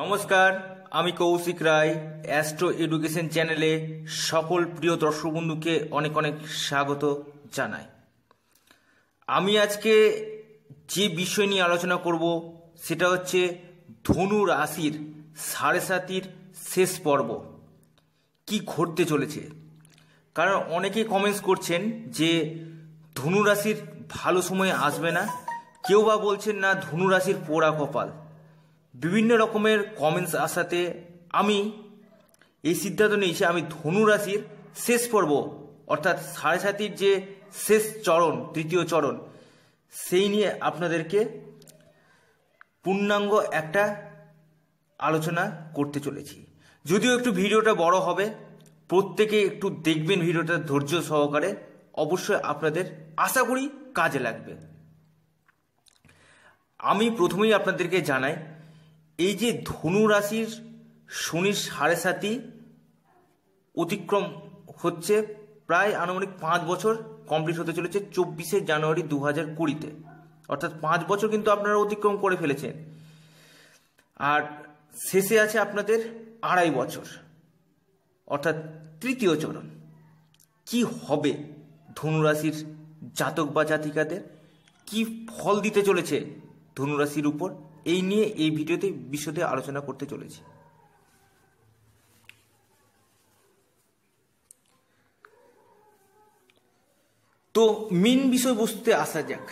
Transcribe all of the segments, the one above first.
নমস্কার আমি কৌশিক রায় astro education চ্যানেলে সকল প্রিয় দর্শক বন্ধুকে অনেক অনেক স্বাগত জানাই আমি আজকে যে বিষয় নিয়ে আলোচনা করব সেটা হচ্ছে ধনু রাশির সাড়ে সাতির শেষ পর্ব কি ঘটতে চলেছে কারণ অনেকে কমেন্টস করছেন যে ধনু রাশির ভালো সময় আসবে না কেউ বা বলছেন না ধনু রাশির পোড়া কপাল বিভিন্ন রকমের কমেন্টস আসাতে আমি এই সিদ্ধান্ত নিয়েছি আমি ধনু রাশির শেষ পর্ব অর্থাৎ সাড়ে সাতির যে শেষ চরণ তৃতীয় চরণ সেই নিয়ে আপনাদেরকে পূর্ণাঙ্গ একটা আলোচনা করতে চলেছি যদিও একটু ভিডিওটা বড় হবে প্রত্যেকে একটু দেখবেন ভিডিওটা ধৈর্য সহকারে অবশ্যই আপনাদের আশা করি কাজে লাগবে আমি প্রথমেই আপনাদেরকে জানাই এই যে ধনু রাশির শনি সাড়ে সাতি অতিক্রম হচ্ছে প্রায় আনুমানিক পাঁচ বছর কমপ্লিট হতে চলেছে চব্বিশে জানুয়ারি দু হাজার কুড়িতে অর্থাৎ পাঁচ বছর কিন্তু আপনারা অতিক্রম করে ফেলেছেন আর শেষে আছে আপনাদের আড়াই বছর অর্থাৎ তৃতীয় চরণ কি হবে ধনুরাশির জাতক বা জাতিকাদের কি ফল দিতে চলেছে ধনুরাশির উপর এই নিয়ে এই ভিডিওতে বিশদে আলোচনা করতে চলেছি তো মেন বিষয়বস্তুতে আসা যাক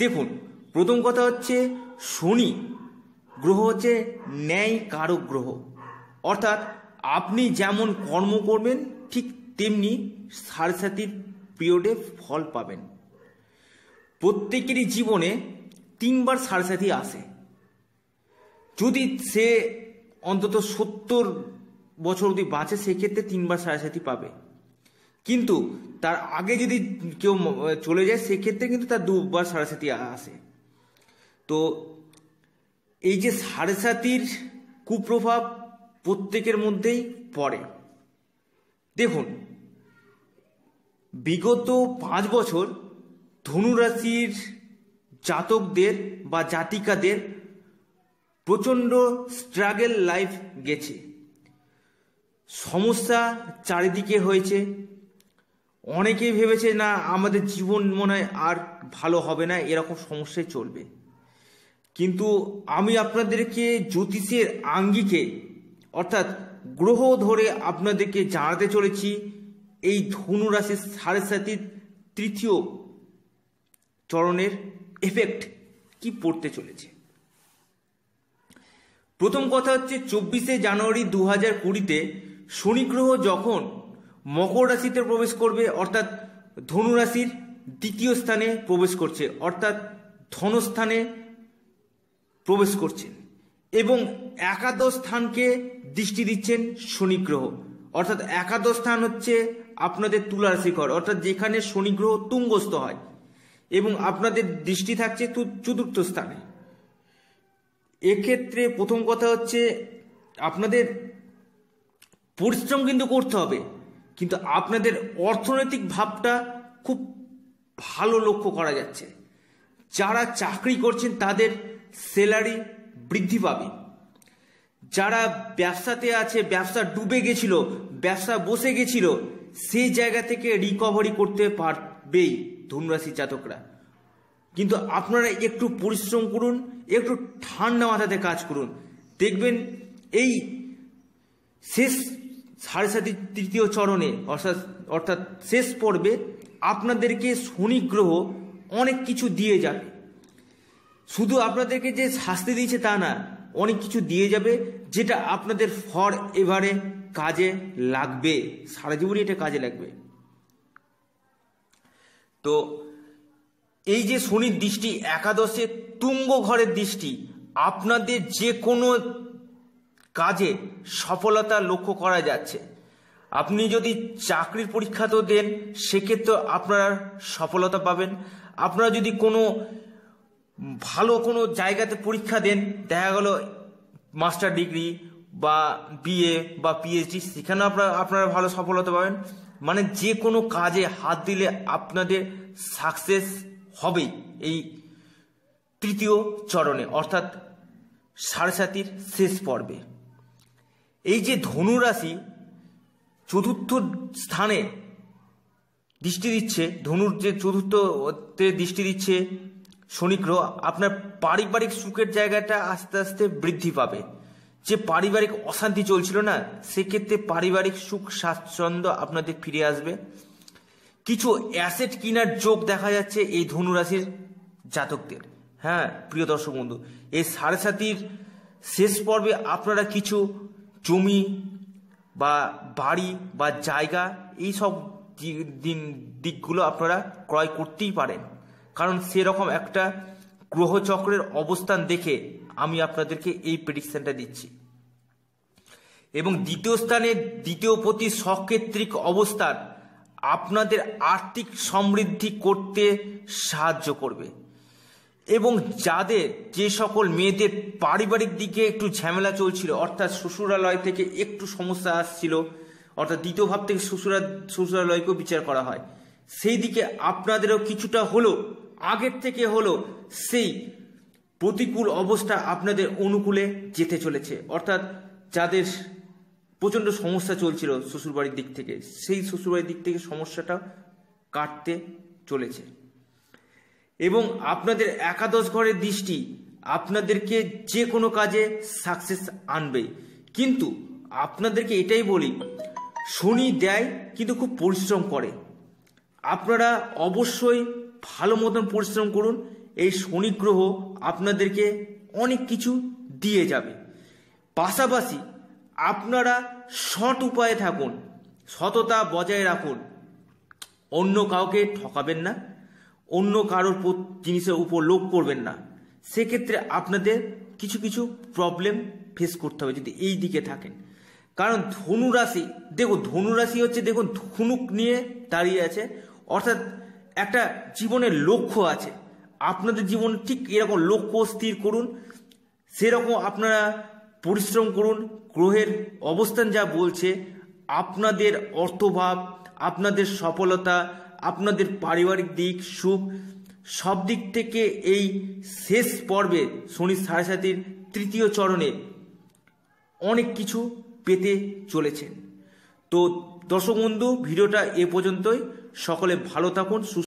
দেখুন প্রথম কথা হচ্ছে শনি গ্রহ হচ্ছে ন্যায় কারক গ্রহ অর্থাৎ আপনি যেমন কর্ম করবেন ঠিক তেমনি সারসাতির পিরিয়ডে ফল পাবেন প্রত্যেকেরই জীবনে তিনবার সারসাথি আসে যদি সে অন্তত সত্তর বছর অবধি বাঁচে সেক্ষেত্রে তিনবার সাড়ে সাতি পাবে কিন্তু তার আগে যদি কেউ চলে যায় সেক্ষেত্রে কিন্তু তার দুবার সাড়ে সাতি আসে তো এই যে সাড়ে সাতির কুপ্রভাব প্রত্যেকের মধ্যেই পড়ে দেখুন বিগত পাঁচ বছর ধনুরাশির জাতকদের বা জাতিকাদের প্রচণ্ড স্ট্রাগেল লাইফ গেছে সমস্যা চারিদিকে হয়েছে অনেকেই ভেবেছে না আমাদের জীবন মনে হয় আর ভালো হবে না এরকম সমস্যায় চলবে কিন্তু আমি আপনাদেরকে জ্যোতিষের আঙ্গিকে অর্থাৎ গ্রহ ধরে আপনাদেরকে জানাতে চলেছি এই ধনুরাশির সাড়ে সাতির তৃতীয় চরণের এফেক্ট কি পড়তে চলেছে প্রথম কথা হচ্ছে চব্বিশে জানুয়ারি দু হাজার কুড়িতে শনিগ্রহ যখন মকর রাশিতে প্রবেশ করবে অর্থাৎ ধনুরাশির দ্বিতীয় স্থানে প্রবেশ করছে অর্থাৎ ধনস্থানে প্রবেশ করছেন এবং একাদশ স্থানকে দৃষ্টি দিচ্ছেন শনিগ্রহ অর্থাৎ একাদশ স্থান হচ্ছে আপনাদের তুলা শিখর অর্থাৎ যেখানে শনিগ্রহ তুঙ্গস্থ হয় এবং আপনাদের দৃষ্টি থাকছে চতুর্থ স্থানে এক্ষেত্রে প্রথম কথা হচ্ছে আপনাদের পরিশ্রম কিন্তু করতে হবে কিন্তু আপনাদের অর্থনৈতিক ভাবটা খুব ভালো লক্ষ্য করা যাচ্ছে যারা চাকরি করছেন তাদের স্যালারি বৃদ্ধি পাবে যারা ব্যবসাতে আছে ব্যবসা ডুবে গেছিল ব্যবসা বসে গেছিল সেই জায়গা থেকে রিকভারি করতে পারবেই ধনুরাশি জাতকরা কিন্তু আপনারা একটু পরিশ্রম করুন একটু ঠান্ডা মাথাতে কাজ করুন দেখবেন এই শেষ সাড়ে সাতি তৃতীয় চরণে অর্থাৎ অর্থাৎ শেষ পর্বে আপনাদেরকে শনি গ্রহ অনেক কিছু দিয়ে যাবে শুধু আপনাদেরকে যে শাস্তি দিয়েছে তা না অনেক কিছু দিয়ে যাবে যেটা আপনাদের ফর এভারে কাজে লাগবে সারা জীবনই এটা কাজে লাগবে তো এই যে শনির দৃষ্টি একাদশে তুঙ্গ ঘরের দৃষ্টি আপনাদের যে কোনো কাজে সফলতা লক্ষ্য করা যাচ্ছে আপনি যদি চাকরির পরীক্ষা তো দেন সেক্ষেত্রে আপনারা সফলতা পাবেন আপনারা যদি কোনো ভালো কোনো জায়গাতে পরীক্ষা দেন দেখা গেল মাস্টার ডিগ্রি বা বিএ বা পিএইচডি সেখানে আপনার আপনারা ভালো সফলতা পাবেন মানে যে কোনো কাজে হাত দিলে আপনাদের সাকসেস হবেই এই তৃতীয় চরণে অর্থাৎ সাড়ে শেষ পর্বে এই যে ধনুরাশি চতুর্থ স্থানে দৃষ্টি দিচ্ছে ধনুর যে চতুর্থতে দৃষ্টি দিচ্ছে শনিগ্রহ আপনার পারিবারিক সুখের জায়গাটা আস্তে আস্তে বৃদ্ধি পাবে যে পারিবারিক অশান্তি চলছিল না সেক্ষেত্রে পারিবারিক সুখ স্বাচ্ছন্দ্য আপনাদের ফিরে আসবে কিছু অ্যাসেট কেনার যোগ দেখা যাচ্ছে এই ধনুরাশির জাতকদের হ্যাঁ প্রিয় দর্শক বন্ধু এই সাড়ে সাতির শেষ পর্বে আপনারা কিছু জমি বা বাড়ি বা জায়গা এই সব দিন দিকগুলো আপনারা ক্রয় করতেই পারেন কারণ সেরকম একটা গ্রহচক্রের অবস্থান দেখে আমি আপনাদেরকে এই প্রেডিকশানটা দিচ্ছি এবং দ্বিতীয় স্থানে দ্বিতীয় প্রতি সক্ষেত্রিক অবস্থান আপনাদের আর্থিক সমৃদ্ধি করতে সাহায্য করবে এবং যাদের যে সকল মেয়েদের পারিবারিক দিকে একটু ঝামেলা চলছিল অর্থাৎ শ্বশুরালয় থেকে একটু সমস্যা আসছিল অর্থাৎ দ্বিতীয় ভাব থেকে শ্বশুরা শ্বশুরালয়কেও বিচার করা হয় সেই দিকে আপনাদেরও কিছুটা হলো আগের থেকে হলো সেই প্রতিকূল অবস্থা আপনাদের অনুকূলে যেতে চলেছে অর্থাৎ যাদের প্রচণ্ড সমস্যা চলছিল শ্বশুরবাড়ির দিক থেকে সেই শ্বশুরবাড়ির দিক থেকে সমস্যাটা কাটতে চলেছে এবং আপনাদের একাদশ ঘরের দৃষ্টি আপনাদেরকে যে কোনো কাজে সাকসেস আনবে কিন্তু আপনাদেরকে এটাই বলি শনি দেয় কিন্তু খুব পরিশ্রম করে আপনারা অবশ্যই ভালো মতন পরিশ্রম করুন এই শনি গ্রহ আপনাদেরকে অনেক কিছু দিয়ে যাবে পাশাপাশি আপনারা সৎ উপায়ে থাকুন সততা বজায় রাখুন অন্য কাউকে ঠকাবেন না অন্য কারোর জিনিসের উপর লোক করবেন না সেক্ষেত্রে আপনাদের কিছু কিছু প্রবলেম ফেস করতে হবে যদি এই দিকে থাকেন কারণ ধনুরাশি দেখো ধনুরাশি হচ্ছে দেখুন ধনুক নিয়ে দাঁড়িয়ে আছে অর্থাৎ একটা জীবনের লক্ষ্য আছে আপনাদের জীবন ঠিক এরকম লক্ষ্য স্থির করুন সেরকম আপনারা পরিশ্রম করুন গ্রহের অবস্থান যা বলছে আপনাদের অর্থভাব আপনাদের সফলতা আপনাদের পারিবারিক দিক সুখ সব দিক থেকে এই শেষ পর্বে শনি সাড়ে সাতির তৃতীয় চরণে অনেক কিছু পেতে চলেছেন তো দর্শক বন্ধু ভিডিওটা এ পর্যন্তই সকলে ভালো থাকুন সুস্থ